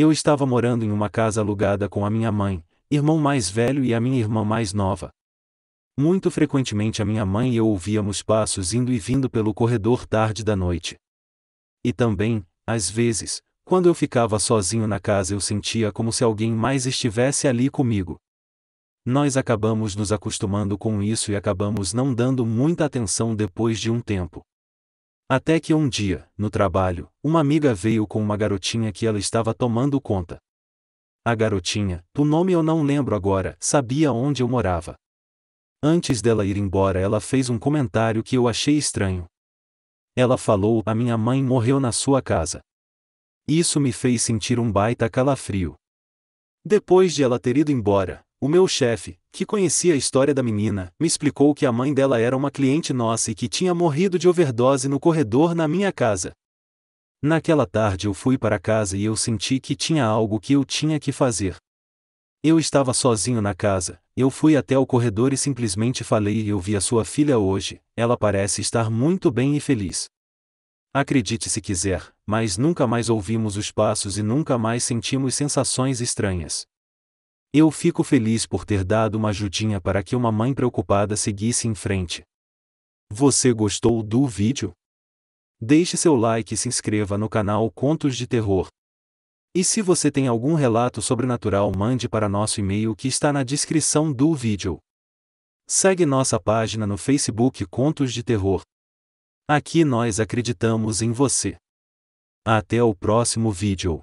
Eu estava morando em uma casa alugada com a minha mãe, irmão mais velho e a minha irmã mais nova. Muito frequentemente a minha mãe e eu ouvíamos passos indo e vindo pelo corredor tarde da noite. E também, às vezes, quando eu ficava sozinho na casa eu sentia como se alguém mais estivesse ali comigo. Nós acabamos nos acostumando com isso e acabamos não dando muita atenção depois de um tempo. Até que um dia, no trabalho, uma amiga veio com uma garotinha que ela estava tomando conta. A garotinha, do nome eu não lembro agora, sabia onde eu morava. Antes dela ir embora, ela fez um comentário que eu achei estranho. Ela falou: A minha mãe morreu na sua casa. Isso me fez sentir um baita calafrio. Depois de ela ter ido embora, o meu chefe, que conhecia a história da menina, me explicou que a mãe dela era uma cliente nossa e que tinha morrido de overdose no corredor na minha casa. Naquela tarde eu fui para casa e eu senti que tinha algo que eu tinha que fazer. Eu estava sozinho na casa, eu fui até o corredor e simplesmente falei: Eu vi a sua filha hoje, ela parece estar muito bem e feliz. Acredite se quiser, mas nunca mais ouvimos os passos e nunca mais sentimos sensações estranhas. Eu fico feliz por ter dado uma ajudinha para que uma mãe preocupada seguisse em frente. Você gostou do vídeo? Deixe seu like e se inscreva no canal Contos de Terror. E se você tem algum relato sobrenatural, mande para nosso e-mail que está na descrição do vídeo. Segue nossa página no Facebook Contos de Terror. Aqui nós acreditamos em você. Até o próximo vídeo.